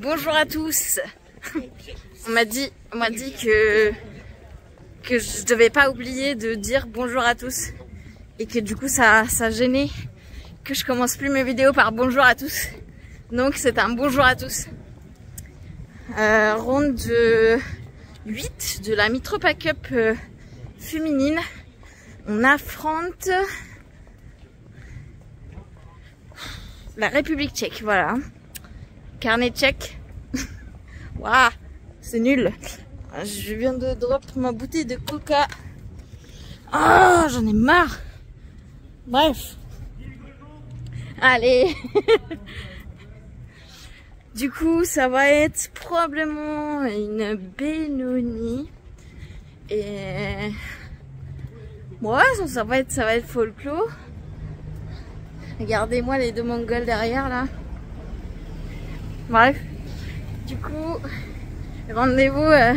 Bonjour à tous. On m'a dit, dit que que je devais pas oublier de dire bonjour à tous et que du coup ça ça gênait que je commence plus mes vidéos par bonjour à tous. Donc c'est un bonjour à tous. Euh, ronde 8 de la Mitropa Cup euh, féminine. On affronte la République tchèque, voilà. Carnet check. Waouh, c'est nul. Je viens de drop ma bouteille de coca. oh, j'en ai marre. Bref. Allez. du coup, ça va être probablement une Benoni. Et ouais, ça, ça va être, ça va être folklore. Regardez-moi les deux mongols derrière là. Bref, du coup, rendez-vous euh,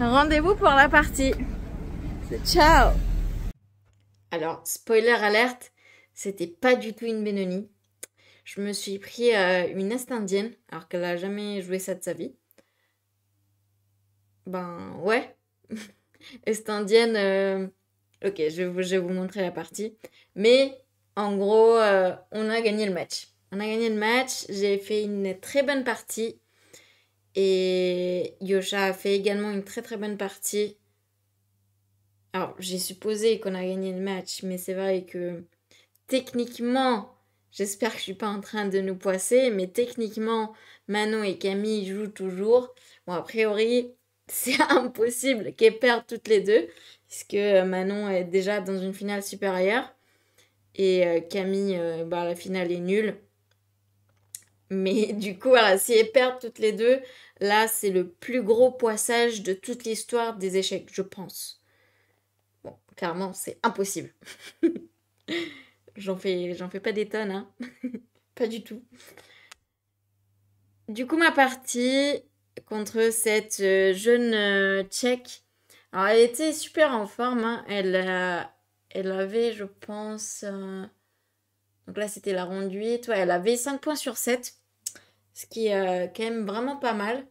rendez pour la partie. Ciao Alors, spoiler alerte, c'était pas du tout une bénonie. Je me suis pris euh, une Est indienne, alors qu'elle a jamais joué ça de sa vie. Ben ouais, Est indienne, euh, ok, je vais, vous, montrer la partie. Mais en gros, on a gagné le match. On a gagné le match, j'ai fait une très bonne partie. Et Yosha a fait également une très très bonne partie. Alors, j'ai supposé qu'on a gagné le match, mais c'est vrai que techniquement, j'espère que je suis pas en train de nous poisser, mais techniquement, Manon et Camille jouent toujours. Bon, a priori, c'est impossible qu'elles perdent toutes les deux, puisque euh, Manon est déjà dans une finale supérieure. Et euh, Camille, euh, bah, la finale est nulle. Mais du coup, voilà, si elles perdent toutes les deux, là, c'est le plus gros poissage de toute l'histoire des échecs, je pense. Bon, clairement, c'est impossible. j'en fais, j'en fais pas des tonnes, hein. pas du tout. Du coup, ma partie contre cette euh, jeune euh, tchèque. Alors, elle était super en forme. Hein. Elle, euh, elle avait, je pense, donc là, c'était la ronde 8. elle avait 5 points sur 7, ce qui est euh, quand même vraiment pas mal.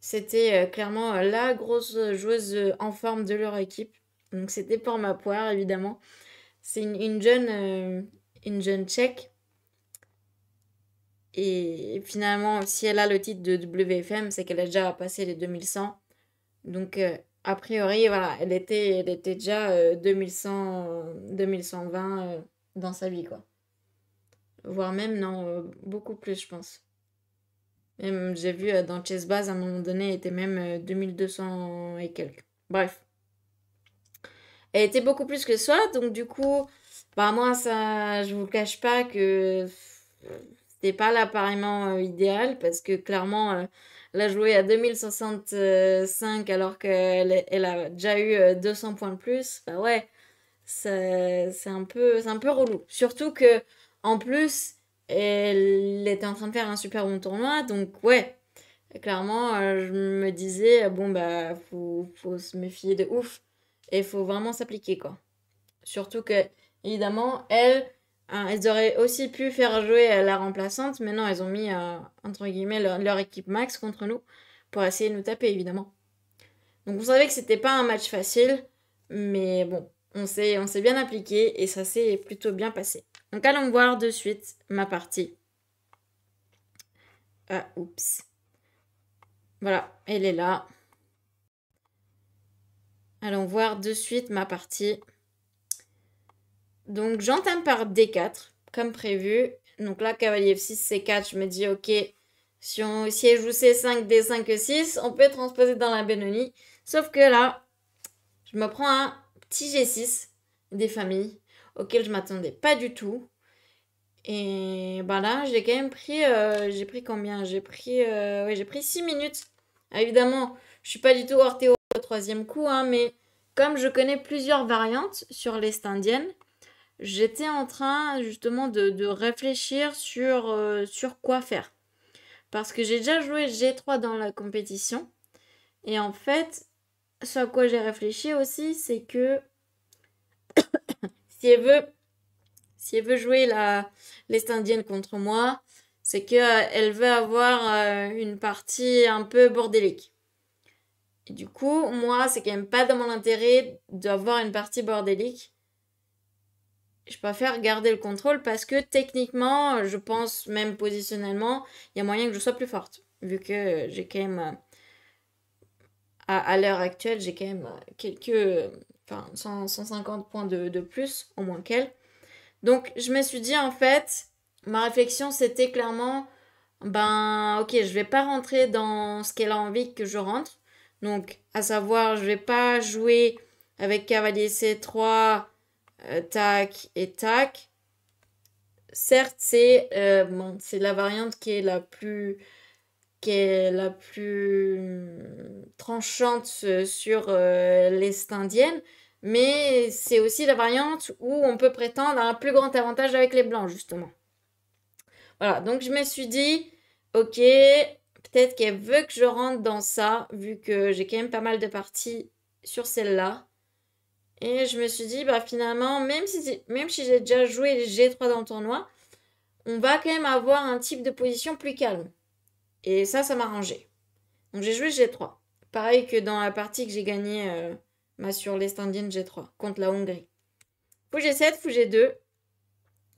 C'était euh, clairement euh, la grosse joueuse en forme de leur équipe. Donc c'était pour ma poire, évidemment. C'est une, jeune, une jeune tchèque et finalement, si elle a le titre de WFM, c'est qu'elle a déjà passé les 2100. Donc, a priori, voilà, elle était, elle était déjà 2100, 2120 dans sa vie, quoi. Voire même, non, euh, beaucoup plus, je pense. Même, j'ai vu euh, dans Chess Base, à un moment donné, était même 2200 euh, et quelques. Bref. Elle était beaucoup plus que soi, donc du coup, bah moi, ça, je vous cache pas que c'était pas l'appareillement idéal, parce que clairement, elle a joué à 2065 alors qu'elle elle a déjà eu 200 points de plus. Bah ouais, c'est un peu c'est un peu relou. Surtout que en plus elle était en train de faire un super bon tournoi, donc ouais. Clairement, euh, je me disais bon bah faut, faut se méfier de ouf et faut vraiment s'appliquer quoi. Surtout que évidemment elle hein, elles auraient aussi pu faire jouer euh, la remplaçante, mais non, elles ont mis euh, entre guillemets leur, équipe max contre nous pour essayer de nous taper évidemment. Donc vous savez que c'était pas un match facile, mais bon, on s'est bien appliqué et ça s'est plutôt bien passé. Donc allons voir de suite ma partie. Ah, oups. Voilà, elle est là. Allons voir de suite ma partie. Donc j'entame par D4, comme prévu. Donc là, cavalier F6, C4, je me dis, ok, si, on, si elle joue C5, D5, E6, on peut transposer dans la Benoni. Sauf que là, je me prends un petit G6 des familles auxquelles je m'attendais pas du tout. Et voilà, bah là, j'ai quand même pris. Euh, j'ai pris combien J'ai pris. Euh, j'ai pris 6 minutes. évidemment, je suis pas du tout hors au troisième coup, hein, mais comme je connais plusieurs variantes sur l'Est indienne, j'étais en train justement de, réfléchir sur, euh, sur quoi faire. Parce que j'ai déjà joué G3 dans la compétition. Et en fait, ce à quoi j'ai réfléchi aussi, c'est que si elle veut, si elle veut jouer la l'est indienne contre moi, c'est que euh, elle veut avoir euh, une partie un peu bordélique. du coup, moi, c'est quand même pas dans mon intérêt d'avoir une partie bordélique. Je préfère garder le contrôle parce que techniquement, je pense même positionnellement, il y a moyen que je sois plus forte vu que j'ai quand même euh, à, l'heure actuelle, j'ai quand même euh, quelques. Enfin, 150 points de, plus, au moins qu'elle. Donc, je me suis dit, en fait, ma réflexion, c'était clairement ben ok, je vais pas rentrer dans ce qu'elle a envie que je rentre. Donc, à savoir, je vais pas jouer avec cavalier C3, euh, tac et tac. Certes, c'est euh, c'est la variante qui est la plus qui est la plus hum, tranchante euh, sur euh, l'Est indienne, mais c'est aussi la variante où on peut prétendre à un plus grand avantage avec les blancs, justement. Voilà, donc je me suis dit, ok, peut-être qu'elle veut que je rentre dans ça, vu que j'ai quand même pas mal de parties sur celle-là. Et je me suis dit, bah finalement, même si, même si j'ai déjà joué les G3 dans le tournoi, on va quand même avoir un type de position plus calme. Et ça, ça m'a rangé. Donc j'ai joué G3. Pareil que dans la partie que j'ai gagnée euh, bah, sur l'Est indienne G3 contre la Hongrie. Fou G7, Fou G2,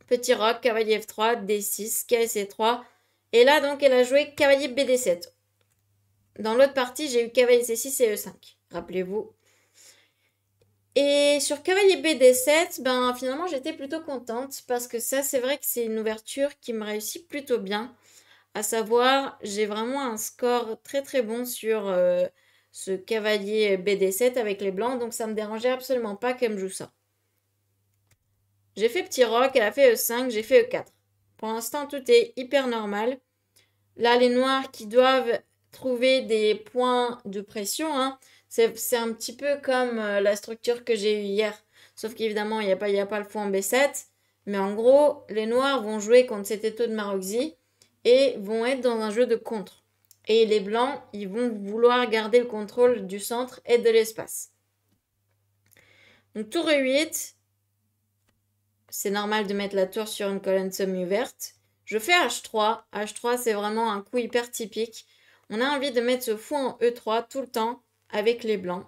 petit roc, cavalier F3, D6, KSC3. Et là donc elle a joué cavalier BD7. Dans l'autre partie, j'ai eu cavalier C6 et E5, rappelez-vous. Et sur cavalier BD7, ben finalement j'étais plutôt contente parce que ça c'est vrai que c'est une ouverture qui me réussit plutôt bien. À savoir, j'ai vraiment un score très très bon sur euh, ce cavalier BD7 avec les blancs, donc ça me dérangeait absolument pas qu'elle me joue ça. J'ai fait petit rock elle a fait E5, j'ai fait E4. Pour l'instant, tout est hyper normal. Là, les noirs qui doivent trouver des points de pression, hein, c'est un petit peu comme euh, la structure que j'ai eue hier. Sauf qu'évidemment, il n'y a, pas, a pas le fou en B7. Mais en gros, les noirs vont jouer contre cet étau de Maroxy et vont être dans un jeu de contre. Et les blancs, ils vont vouloir garder le contrôle du centre et de l'espace. Donc tour E8, c'est normal de mettre la tour sur une colonne semi-ouverte. Je fais H3. H3, c'est vraiment un coup hyper typique. On a envie de mettre ce fou en E3 tout le temps avec les blancs.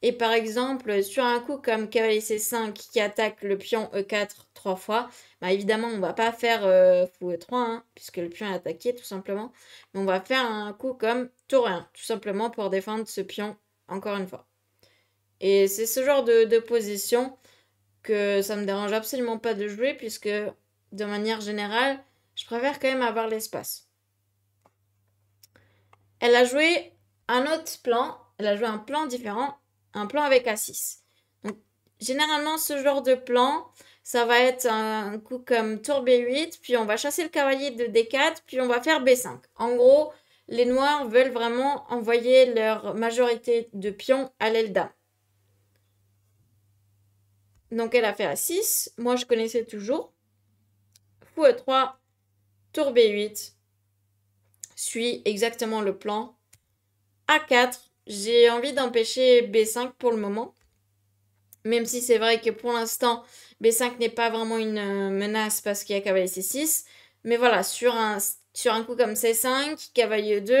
Et par exemple, sur un coup comme cavalier C5 qui attaque le pion E4 trois fois, bah évidemment, on va pas faire euh, fou E3, hein, puisque le pion est attaqué tout simplement. Mais on va faire un coup comme tour 1, tout simplement pour défendre ce pion encore une fois. Et c'est ce genre de, position que ça me dérange absolument pas de jouer, puisque de manière générale, je préfère quand même avoir l'espace. Elle a joué un autre plan, elle a joué un plan différent un plan avec A6. généralement, ce genre de plan, ça va être un coup comme tour B8, puis on va chasser le cavalier de D4, puis on va faire B5. En gros, les noirs veulent vraiment envoyer leur majorité de pions à l'aile Donc elle a fait A6, moi je connaissais toujours. Fou E3, tour B8, suit exactement le plan. A4, j'ai envie d'empêcher B5 pour le moment. Même si c'est vrai que pour l'instant, B5 n'est pas vraiment une euh, menace parce qu'il y a cavalier C6. Mais voilà, sur un, sur un coup comme C5, cavalier 2,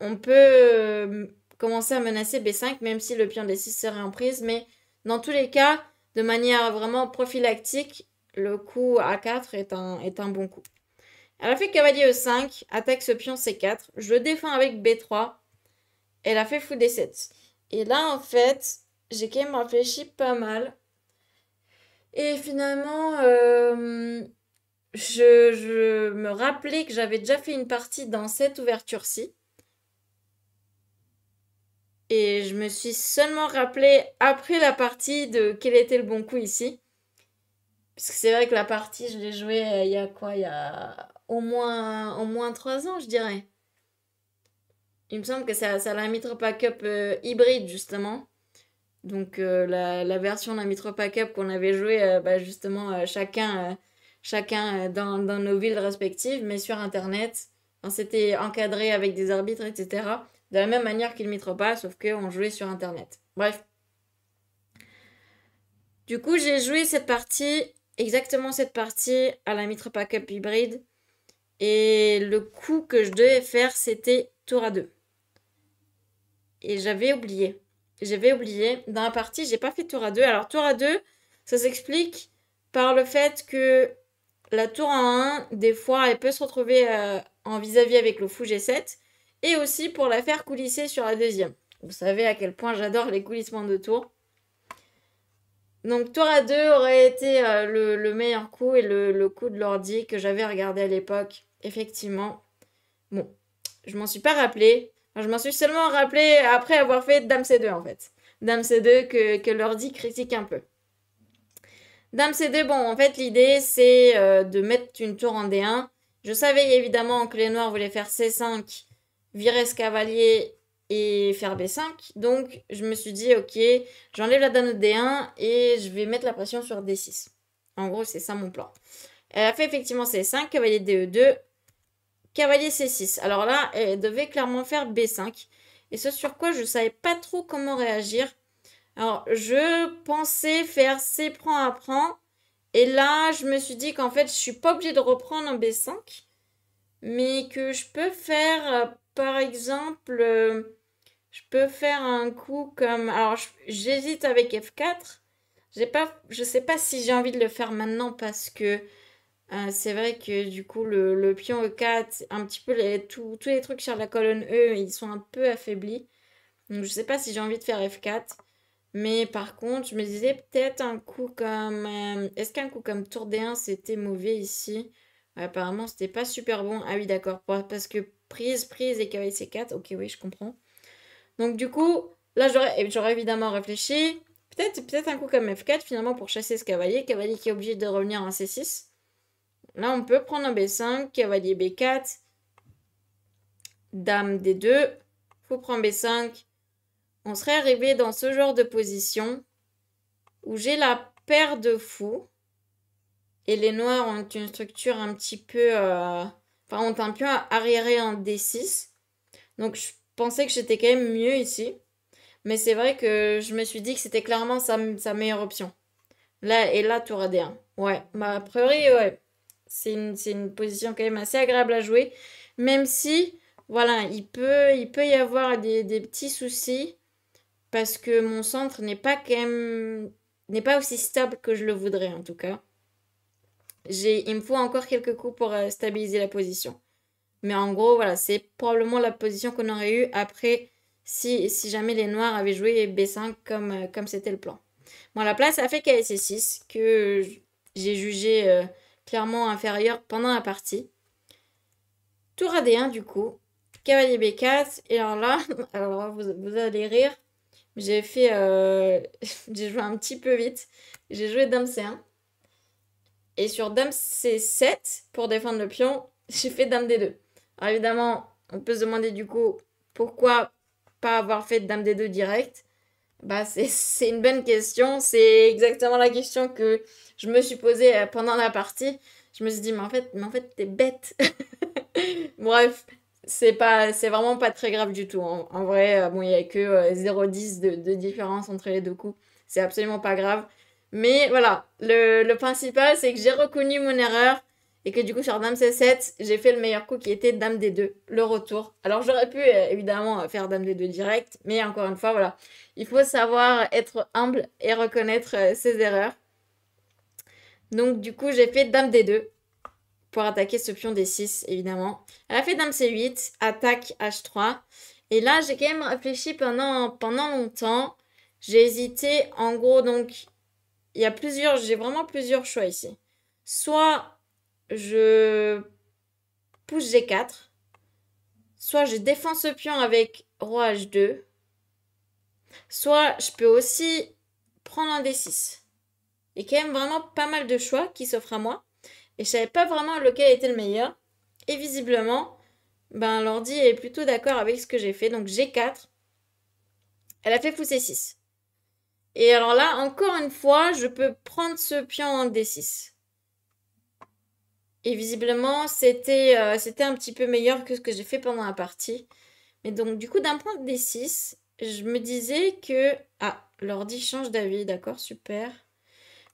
on peut euh, commencer à menacer B5, même si le pion D6 serait en prise. Mais dans tous les cas, de manière vraiment prophylactique, le coup A4 est un, est un bon coup. Elle a fait cavalier E5, attaque ce pion C4, je défends avec B3, elle a fait fou des sets. Et là, en fait, j'ai quand même réfléchi pas mal. Et finalement, euh, je, me rappelais que j'avais déjà fait une partie dans cette ouverture-ci. Et je me suis seulement rappelé après la partie de quel était le bon coup ici. Parce que c'est vrai que la partie, je l'ai jouée euh, il y a quoi Il y a au moins, au moins 3 ans, je dirais. Il me semble que ça, ça la mitro pack up euh, hybride, justement. Donc, euh, la, version de la pack up qu'on avait jouée, euh, bah, justement, chacun, chacun dans, nos villes respectives, mais sur Internet. On s'était encadré avec des arbitres, etc. De la même manière qu'il pas, sauf qu'on jouait sur Internet. Bref. Du coup, j'ai joué cette partie, exactement cette partie, à la pack up hybride. Et le coup que je devais faire, c'était tour à deux et j'avais oublié. J'avais oublié. Dans la partie, j'ai pas fait tour à deux. Alors, tour à deux, ça s'explique par le fait que la tour à 1, des fois, elle peut se retrouver euh, en vis-à-vis avec le fou G7 et aussi pour la faire coulisser sur la deuxième. Vous savez à quel point j'adore les coulissements de tour. Donc, tour à 2 aurait été euh, le, meilleur coup et le, le coup de l'ordi que j'avais regardé à l'époque. Effectivement. Bon, je m'en suis pas rappelé, je m'en suis seulement rappelé après avoir fait Dame C2 en fait. Dame C2 que, que l'ordi critique un peu. Dame C2, bon, en fait, l'idée c'est euh, de mettre une tour en D1. Je savais évidemment que les noirs voulaient faire C5, virer ce cavalier et faire B5. Donc, je me suis dit, ok, j'enlève la dame de D1 et je vais mettre la pression sur D6. En gros, c'est ça mon plan. Elle a fait effectivement C5, cavalier DE2, Cavalier C6. Alors là, elle devait clairement faire B5. Et ce sur quoi je ne savais pas trop comment réagir. Alors, je pensais faire C prend à prend. Et là, je me suis dit qu'en fait, je suis pas obligée de reprendre en B5. Mais que je peux faire, euh, par exemple, euh, je peux faire un coup comme... Alors, j'hésite avec F4. Je ne sais pas si j'ai envie de le faire maintenant parce que euh, c'est vrai que du coup, le, pion E4, un petit peu les, tous les trucs sur la colonne E, ils sont un peu affaiblis. Donc je sais pas si j'ai envie de faire F4. Mais par contre, je me disais peut-être un coup comme... Euh, est-ce qu'un coup comme tour D1, c'était mauvais ici Apparemment, c'était pas super bon. Ah oui, d'accord. Parce que prise, prise et cavalier C4. Ok, oui, je comprends. Donc du coup, là, j'aurais évidemment réfléchi. Peut-être peut, -être, un coup comme F4, finalement, pour chasser ce cavalier. Cavalier qui est obligé de revenir en C6. Là, on peut prendre un B5, cavalier B4, dame D2, fou prend B5. On serait arrivé dans ce genre de position où j'ai la paire de fous et les noirs ont une structure un petit peu... Euh, enfin, ont un pion arriéré en D6. Donc, je pensais que j'étais quand même mieux ici. Mais c'est vrai que je me suis dit que c'était clairement sa, meilleure option. Là, et là, tour à D1. Ouais, ma priori, ouais. C'est une, position quand même assez agréable à jouer, même si, voilà, il peut, il peut y avoir des, petits soucis parce que mon centre n'est pas quand même n'est pas aussi stable que je le voudrais en tout cas. J'ai, il me faut encore quelques coups pour euh, stabiliser la position. Mais en gros, voilà, c'est probablement la position qu'on aurait eue après si, si jamais les noirs avaient joué B5 comme euh, comme c'était le plan. Bon, la place a fait ksc 6 que j'ai jugé euh, clairement inférieur pendant la partie. Tour à D1 du coup. Cavalier B4. Et alors là, alors vous, allez rire. J'ai fait. Euh, j'ai joué un petit peu vite. J'ai joué Dame C1. Et sur Dame C7, pour défendre le pion, j'ai fait Dame D2. Alors évidemment, on peut se demander du coup pourquoi pas avoir fait Dame D2 direct bah, c'est une bonne question. C'est exactement la question que je me suis posée euh, pendant la partie. Je me suis dit, mais en fait, mais en fait t'es bête. Bref, c'est pas c'est vraiment pas très grave du tout. Hein. En, vrai, euh, bon, il n'y a que 0,10 euh, de, de, différence entre les deux coups. C'est absolument pas grave. Mais voilà, le, le principal, c'est que j'ai reconnu mon erreur et que du coup sur Dame C7, j'ai fait le meilleur coup qui était Dame D2, le retour. Alors j'aurais pu euh, évidemment euh, faire Dame D2 direct, mais encore une fois, voilà, il faut savoir être humble et reconnaître euh, ses erreurs. Donc du coup, j'ai fait Dame D2 pour attaquer ce pion D6, évidemment. Elle a fait Dame C8, attaque H3. Et là, j'ai quand même réfléchi pendant, pendant longtemps. J'ai hésité, en gros, donc, il y a plusieurs, j'ai vraiment plusieurs choix ici. Soit je pousse G4. Soit je défends ce pion avec roi H2. Soit je peux aussi prendre un D6. Il y a quand même vraiment pas mal de choix qui s'offrent à moi. Et je savais pas vraiment lequel était le meilleur. Et visiblement, ben, l'ordi est plutôt d'accord avec ce que j'ai fait. Donc G4. Elle a fait pousser 6. Et alors là, encore une fois, je peux prendre ce pion en D6. Et visiblement, euh, c'était un petit peu meilleur que ce que j'ai fait pendant la partie. Mais donc, du coup, d'un point des 6, je me disais que... Ah, l'ordi change d'avis, d'accord, super.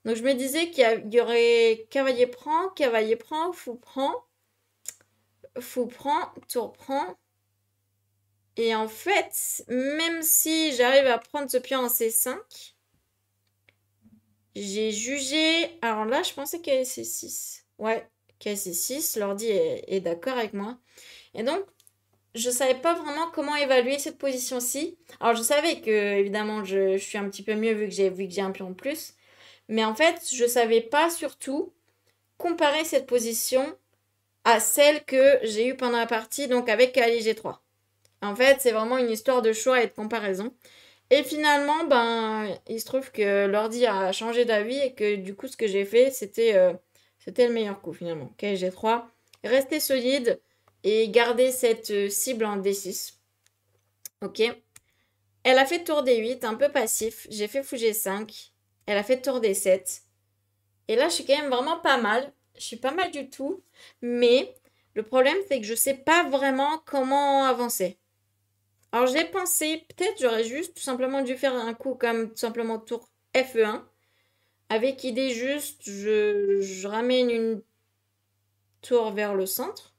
Donc, je me disais qu'il y, aurait cavalier prend, cavalier prend, fou prend, fou prend, tour prend. Et en fait, même si j'arrive à prendre ce pion en C5, j'ai jugé... Alors là, je pensais qu'il y avait C6. Ouais, kc 6, l'ordi est, d'accord avec moi. Et donc, je savais pas vraiment comment évaluer cette position-ci. Alors, je savais que, évidemment, je, suis un petit peu mieux vu que j'ai vu que j'ai un pion en plus. Mais en fait, je savais pas surtout comparer cette position à celle que j'ai eue pendant la partie, donc avec Ali G3. En fait, c'est vraiment une histoire de choix et de comparaison. Et finalement, ben, il se trouve que l'ordi a changé d'avis et que du coup, ce que j'ai fait, c'était euh, c'était le meilleur coup finalement. OK, j'ai 3 Restez solide et gardez cette euh, cible en D6. Ok. Elle a fait tour D8, un peu passif. J'ai fait fou G5. Elle a fait tour D7. Et là, je suis quand même vraiment pas mal. Je suis pas mal du tout. Mais le problème, c'est que je sais pas vraiment comment avancer. Alors j'ai pensé, peut-être j'aurais juste tout simplement dû faire un coup comme tout simplement tour F1. Avec idée juste, je, ramène une tour vers le centre.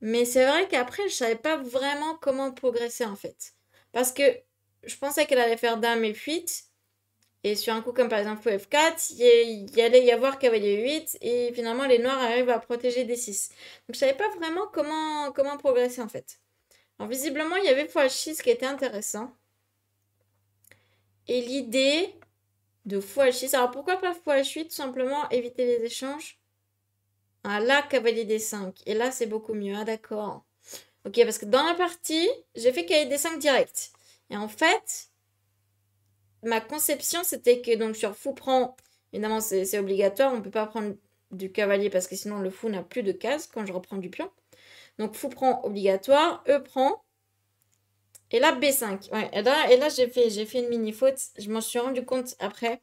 Mais c'est vrai qu'après, je savais pas vraiment comment progresser en fait. Parce que je pensais qu'elle allait faire dame et fuite. Et sur un coup comme par exemple F4, il y, allait y avoir cavalier 8 et finalement les noirs arrivent à protéger d 6. Donc je savais pas vraiment comment, comment progresser en fait. Alors visiblement il y avait f 6 qui était intéressant. Et l'idée, de fois 6. Alors pourquoi pas fois 8 Tout simplement éviter les échanges. Ah là, cavalier des 5. Et là, c'est beaucoup mieux. Ah d'accord. Ok, parce que dans la partie, j'ai fait cavalier des 5 direct. Et en fait, ma conception, c'était que donc sur fou prend... Évidemment, c'est obligatoire. On ne peut pas prendre du cavalier parce que sinon le fou n'a plus de case quand je reprends du pion. Donc fou prend obligatoire, e prend. Et là, B5. Ouais. Et là, et là j'ai fait, fait une mini-faute. Je m'en suis rendu compte après.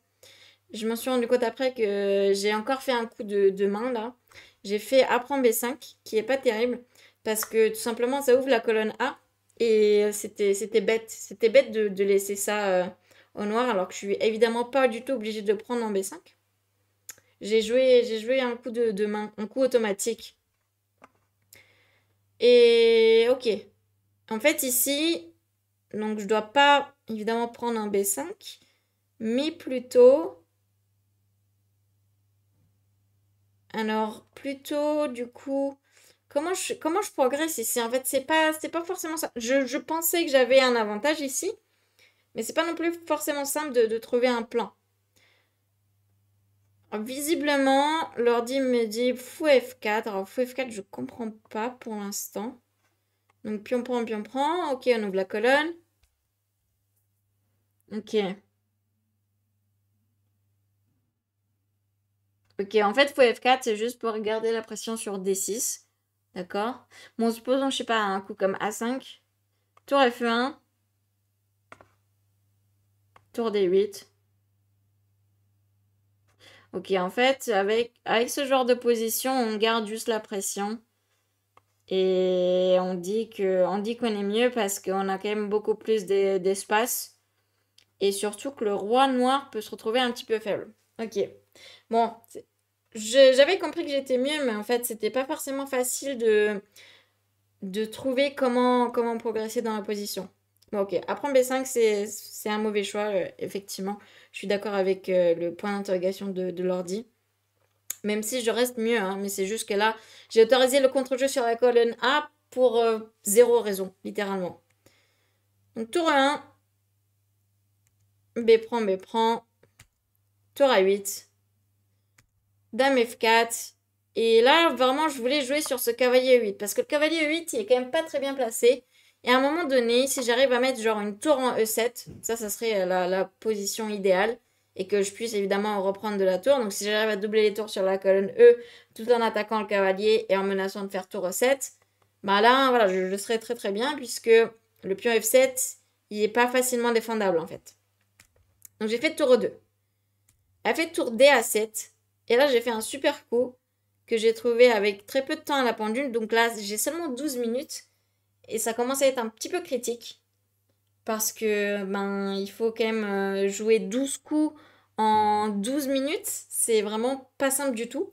Je m'en suis rendu compte après que j'ai encore fait un coup de, de main, là. J'ai fait prend B5, qui est pas terrible. Parce que tout simplement, ça ouvre la colonne A. Et c'était bête. C'était bête de, de, laisser ça euh, au noir, alors que je suis évidemment pas du tout obligée de prendre en B5. J'ai joué, joué un coup de, de main, un coup automatique. Et ok. En fait, ici, donc, je ne dois pas, évidemment, prendre un B5, mais plutôt... Alors, plutôt, du coup... Comment je, comment je progresse ici En fait, c'est pas, pas forcément ça. Je, pensais que j'avais un avantage ici, mais ce n'est pas non plus forcément simple de, trouver un plan. visiblement, l'ordi me dit fou F4. Alors, fou F4, je comprends pas pour l'instant. Donc, pion prend, pion prend. Ok, on ouvre la colonne. Ok. Ok, en fait, F4, c'est juste pour garder la pression sur D6. D'accord Bon, supposons, je sais pas, un coup comme A5. Tour F1. Tour D8. Ok, en fait, avec, ce genre de position, on garde juste la pression. Et on dit qu'on est mieux parce qu'on a quand même beaucoup plus d'espace et surtout que le roi noir peut se retrouver un petit peu faible. Ok. Bon, j'avais compris que j'étais mieux, mais en fait, c'était pas forcément facile de, de trouver comment, comment progresser dans la position. Bon, ok. Après, B5, c'est un mauvais choix, euh, effectivement. Je suis d'accord avec euh, le point d'interrogation de, l'ordi. Même si je reste mieux, hein, mais c'est juste que là, j'ai autorisé le contre-jeu sur la colonne A pour euh, zéro raison, littéralement. Donc, tour 1, B prend, B prend. Tour à 8. Dame F4. Et là, vraiment, je voulais jouer sur ce cavalier 8. Parce que le cavalier 8, il est quand même pas très bien placé. Et à un moment donné, si j'arrive à mettre genre une tour en E7, ça, ça serait euh, la, position idéale. Et que je puisse évidemment reprendre de la tour. Donc si j'arrive à doubler les tours sur la colonne E, tout en attaquant le cavalier et en menaçant de faire tour E7, bah là, voilà, je, serais très très bien. Puisque le pion F7, il est pas facilement défendable en fait. Donc j'ai fait tour 2. Elle fait tour D à 7. Et là, j'ai fait un super coup que j'ai trouvé avec très peu de temps à la pendule. Donc là, j'ai seulement 12 minutes. Et ça commence à être un petit peu critique. Parce que, ben, il faut quand même euh, jouer 12 coups en 12 minutes. C'est vraiment pas simple du tout.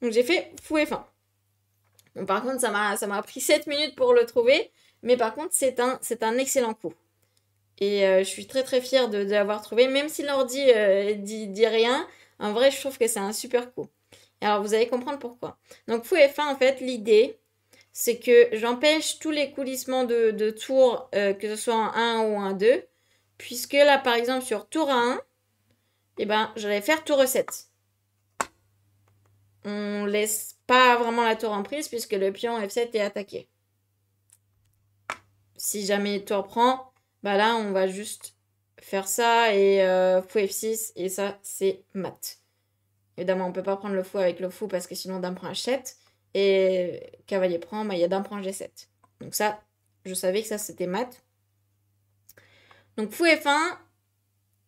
Donc j'ai fait fou et fin. Bon, par contre, ça m'a pris 7 minutes pour le trouver. Mais par contre, c'est un, un excellent coup. Et euh, je suis très très fière de, l'avoir trouvé, même si l'ordi euh, dit, rien. En vrai, je trouve que c'est un super coup. Alors vous allez comprendre pourquoi. Donc fou F1, en fait, l'idée, c'est que j'empêche tous les coulissements de, de tours, euh, que ce soit en 1 ou en 2, puisque là, par exemple, sur tour 1, eh ben, je vais faire tour 7. On laisse pas vraiment la tour en prise puisque le pion F7 est attaqué. Si jamais tour prend, bah là, on va juste faire ça et euh, fou F6 et ça, c'est mat. Évidemment, on peut pas prendre le fou avec le fou parce que sinon d'un prend H7 et cavalier prend, il y a d'un prend G7. Donc ça, je savais que ça, c'était mat. Donc fou F1,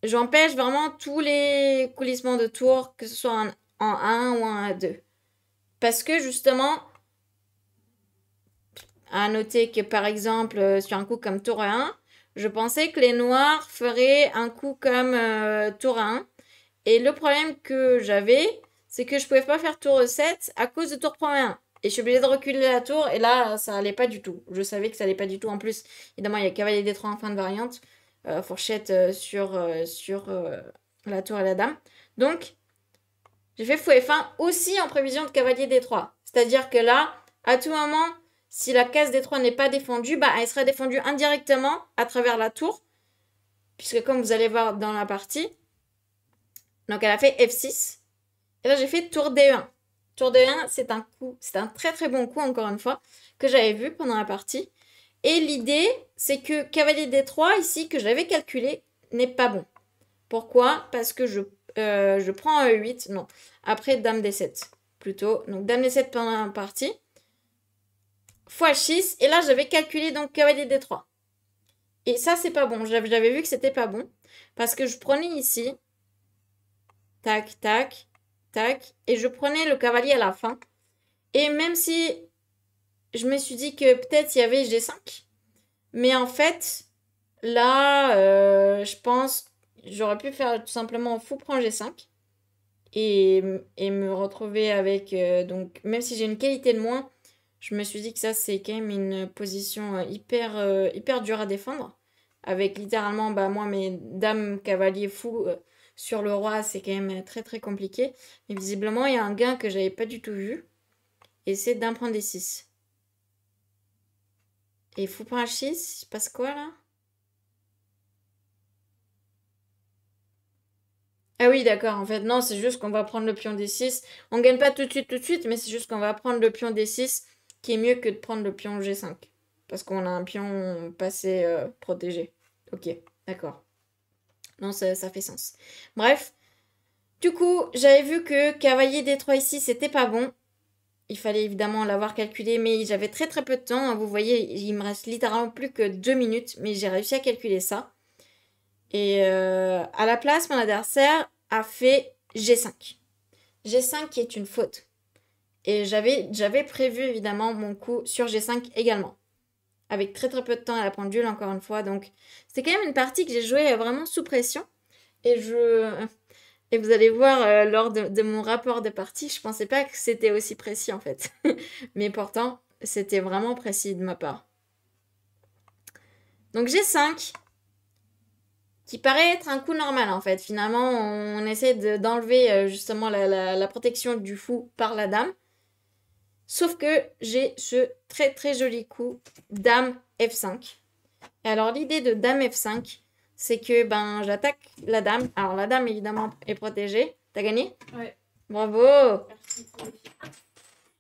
j'empêche vraiment tous les coulissements de tour, que ce soit en, a 1 ou en A2. Parce que justement, à noter que par exemple, euh, sur un coup comme tour 1, je pensais que les Noirs feraient un coup comme euh, tour 1 Et le problème que j'avais, c'est que je pouvais pas faire tour 7 à cause de tour 1. Et je suis obligée de reculer la tour, et là, ça allait pas du tout. Je savais que ça allait pas du tout. En plus, évidemment, il y a Cavalier des 3 en fin de variante, euh, fourchette euh, sur, sur la tour et la dame. Donc, j'ai fait fouet fin aussi en prévision de Cavalier des 3 C'est-à-dire que là, à tout moment, si la case des 3 n'est pas défendue, bah, elle sera défendue indirectement à travers la tour. Puisque comme vous allez voir dans la partie, donc elle a fait F6. Et là, j'ai fait tour D1. Tour D1, c'est un coup, c'est un très très bon coup, encore une fois, que j'avais vu pendant la partie. Et l'idée, c'est que cavalier D3, ici, que j'avais calculé, n'est pas bon. Pourquoi Parce que je, euh, je prends e un E8, non, après dame D7, plutôt. Donc dame D7 pendant la partie x 6. Et là, j'avais calculé donc cavalier D3. Et ça, c'est pas bon. J'avais vu que c'était pas bon. Parce que je prenais ici. Tac, tac, tac. Et je prenais le cavalier à la fin. Et même si je me suis dit que peut-être il y avait G5. Mais en fait, là, euh, je pense j'aurais pu faire tout simplement fou prend G5. Et, et me retrouver avec. Euh, donc, même si j'ai une qualité de moins, je me suis dit que ça, c'est quand même une position euh, hyper, euh, hyper dure à défendre. Avec littéralement, bah, moi, mes dames, cavaliers, fous euh, sur le roi, c'est quand même très très compliqué. Mais visiblement, il y a un gain que j'avais pas du tout vu. Et c'est d'un point des 6. Et fou point h6, il passe quoi là Ah oui, d'accord. En fait, non, c'est juste qu'on va prendre le pion d6. On gagne pas tout de suite, tout de suite, mais c'est juste qu'on va prendre le pion d6 qui est mieux que de prendre le pion G5. Parce qu'on a un pion passé euh, protégé. Ok, d'accord. Non, ça, ça, fait sens. Bref. Du coup, j'avais vu que cavalier D3 ici, c'était pas bon. Il fallait évidemment l'avoir calculé, mais j'avais très très peu de temps. Hein. Vous voyez, il me reste littéralement plus que deux minutes, mais j'ai réussi à calculer ça. Et euh, à la place, mon adversaire a fait G5. G5 qui est une faute. Et j'avais, j'avais prévu évidemment mon coup sur G5 également. Avec très très peu de temps à la pendule, encore une fois. Donc, c'est quand même une partie que j'ai jouée euh, vraiment sous pression. Et je. Et vous allez voir, euh, lors de, mon rapport de partie, je ne pensais pas que c'était aussi précis en fait. Mais pourtant, c'était vraiment précis de ma part. Donc G5, qui paraît être un coup normal en fait. Finalement, on essaie d'enlever euh, justement la, protection du fou par la dame. Sauf que j'ai ce très très joli coup Dame F5. alors l'idée de Dame F5, c'est que ben j'attaque la dame. Alors la dame évidemment est protégée. T'as gagné Ouais. Bravo Merci.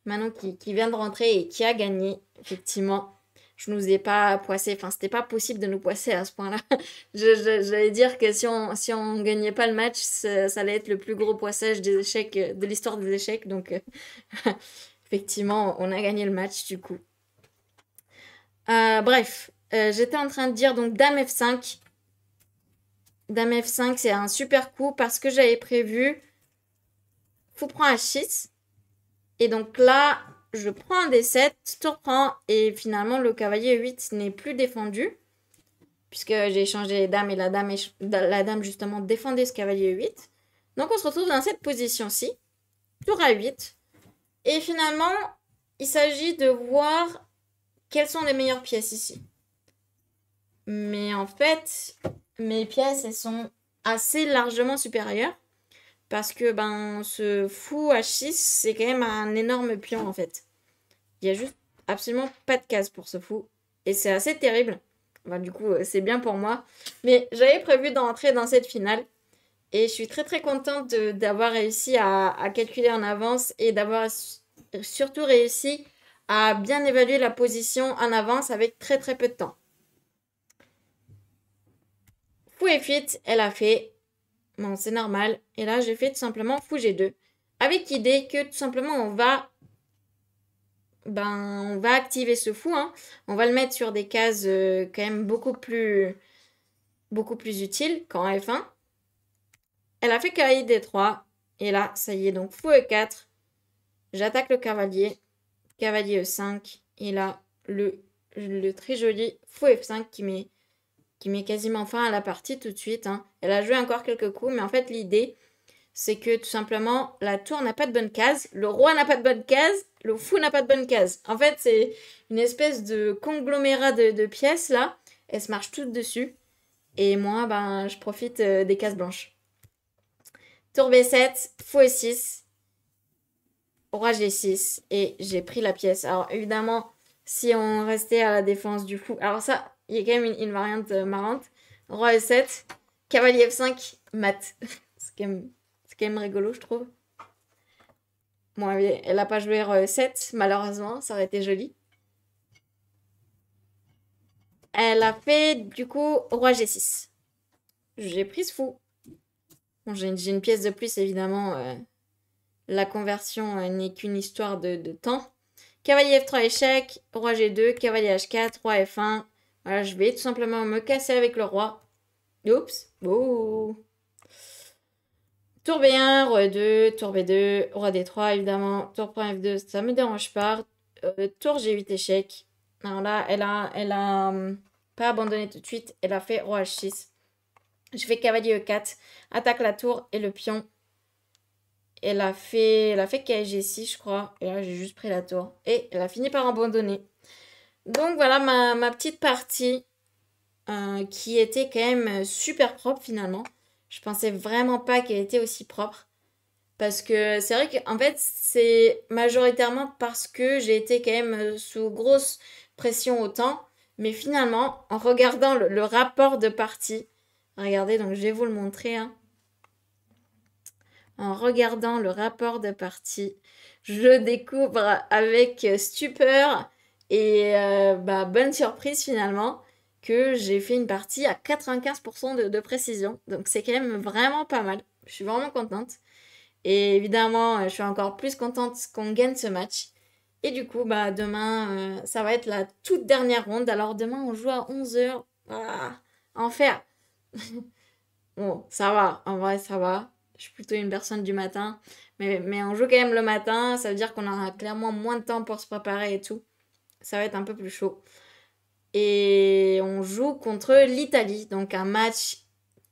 Manon qui, vient de rentrer et qui a gagné, effectivement. Je ne nous ai pas poissé, enfin c'était pas possible de nous poisser à ce point-là. J'allais dire que si on si on gagnait pas le match, ça, allait être le plus gros poissage des échecs de l'histoire des échecs. Donc euh, effectivement, on a gagné le match du coup. Euh, bref, euh, j'étais en train de dire donc Dame F5. Dame F5, c'est un super coup parce que j'avais prévu fou prend H6. Et donc là, je prends un D7, tour prend et finalement le cavalier 8 n'est plus défendu. Puisque j'ai échangé les dames et la dame, la dame justement défendait ce cavalier 8. Donc on se retrouve dans cette position-ci. Tour à 8. Et finalement, il s'agit de voir quelles sont les meilleures pièces ici. Mais en fait, mes pièces, elles sont assez largement supérieures. Parce que ben, ce fou H6, c'est quand même un énorme pion en fait. Il n'y a juste absolument pas de case pour ce fou. Et c'est assez terrible. du coup, euh, c'est bien pour moi. Mais j'avais prévu d'entrer dans cette finale. Et je suis très très contente d'avoir réussi à, calculer en avance et d'avoir surtout réussi à bien évaluer la position en avance avec très très peu de temps. Fou et fit, elle a fait. Bon, c'est normal. Et là, j'ai fait tout simplement fou G2. Avec l'idée que tout simplement, on va ben, on va activer ce fou. Hein. On va le mettre sur des cases euh, quand même beaucoup plus, beaucoup plus utiles qu'en F1. Elle a fait cavalier D3. Et là, ça y est, donc fou E4. J'attaque le cavalier. Cavalier E5. Et là, le, le très joli fou F5 qui met, qui met quasiment fin à la partie tout de suite. Hein. Elle a joué encore quelques coups. Mais en fait, l'idée, c'est que tout simplement, la tour n'a pas de bonne case. Le roi n'a pas de bonne case. Le fou n'a pas de bonne case. En fait, c'est une espèce de conglomérat de, pièces là. Elles se marchent toutes dessus. Et moi, ben, je profite euh, des cases blanches. Tour B7, fou e 6. Roi G6. Et j'ai pris la pièce. Alors évidemment, si on restait à la défense du fou. Alors ça, il y a quand même une, variante euh, marrante. Roi E7, cavalier F5, mat. c'est quand, quand, même rigolo, je trouve. Bon, elle n'a pas joué Roi euh, E7, malheureusement, ça aurait été joli. Elle a fait du coup Roi G6. J'ai pris ce fou j'ai une, pièce de plus, évidemment. Euh, la conversion euh, n'est qu'une histoire de, temps. Cavalier F3 échec, roi G2, cavalier H4, roi F1. Voilà, je vais tout simplement me casser avec le roi. Oups. Tour B1, roi 2, e tour B2, roi D3, évidemment. Tour point F2, ça me dérange pas. Euh, tour G8 échec. Alors là, elle a, elle a hum, pas abandonné tout de suite. Elle a fait roi H6. Je fais cavalier E4, attaque la tour et le pion. elle a fait, elle a fait KG6, je crois. Et là, j'ai juste pris la tour. Et elle a fini par abandonner. Donc voilà ma, petite partie euh, qui était quand même super propre finalement. Je pensais vraiment pas qu'elle était aussi propre. Parce que c'est vrai qu'en fait, c'est majoritairement parce que j'ai été quand même sous grosse pression au temps. Mais finalement, en regardant le rapport de partie, Regardez, donc je vais vous le montrer. Hein. En regardant le rapport de partie, je découvre avec stupeur et euh, bah, bonne surprise finalement que j'ai fait une partie à 95% de, précision. Donc c'est quand même vraiment pas mal. Je suis vraiment contente. Et évidemment, je suis encore plus contente qu'on gagne ce match. Et du coup, bah, demain, euh, ça va être la toute dernière ronde. Alors demain, on joue à 11h. Ah, en enfer. bon, ça va, en vrai, ça va. Je suis plutôt une personne du matin. Mais, mais on joue quand même le matin, ça veut dire qu'on aura clairement moins de temps pour se préparer et tout. Ça va être un peu plus chaud. Et on joue contre l'Italie, donc un match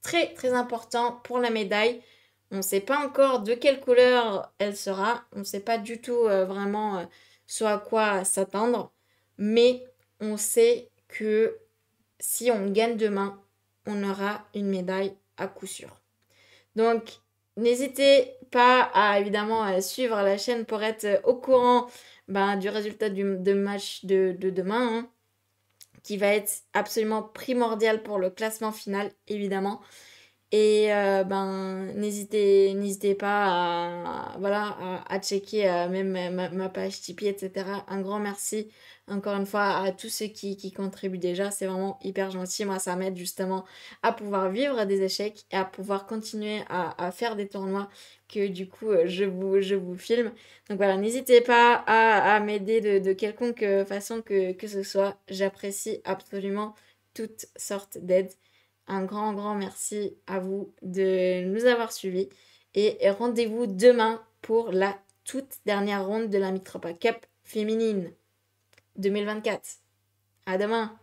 très très important pour la médaille. On ne sait pas encore de quelle couleur elle sera. On ne sait pas du tout euh, vraiment euh, ce à quoi s'attendre. Mais on sait que si on gagne demain, on aura une médaille à coup sûr. Donc, n'hésitez pas à évidemment suivre la chaîne pour être euh, au courant ben, du résultat du de match de, demain, hein, qui va être absolument primordial pour le classement final, évidemment. Et euh, ben, n'hésitez, n'hésitez pas à, voilà, à, checker euh, même ma, page Tipeee, etc. Un grand merci encore une fois à tous ceux qui, contribuent déjà. C'est vraiment hyper gentil. Moi, ça m'aide justement à pouvoir vivre des échecs et à pouvoir continuer à, faire des tournois que du coup, euh, je vous, je vous filme. Donc voilà, n'hésitez pas à, m'aider de, quelconque façon que, que ce soit. J'apprécie absolument toutes sortes d'aides. Un grand, grand merci à vous de nous avoir suivis. Et rendez-vous demain pour la toute dernière ronde de la Mitropa Cup féminine 2024. À demain!